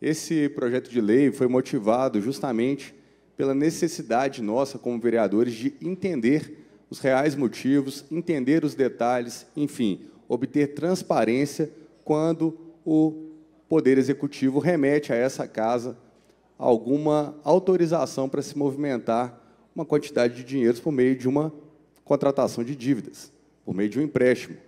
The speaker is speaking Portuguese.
Esse projeto de lei foi motivado justamente pela necessidade nossa, como vereadores, de entender os reais motivos, entender os detalhes, enfim, obter transparência quando o Poder Executivo remete a essa casa alguma autorização para se movimentar uma quantidade de dinheiros por meio de uma contratação de dívidas, por meio de um empréstimo.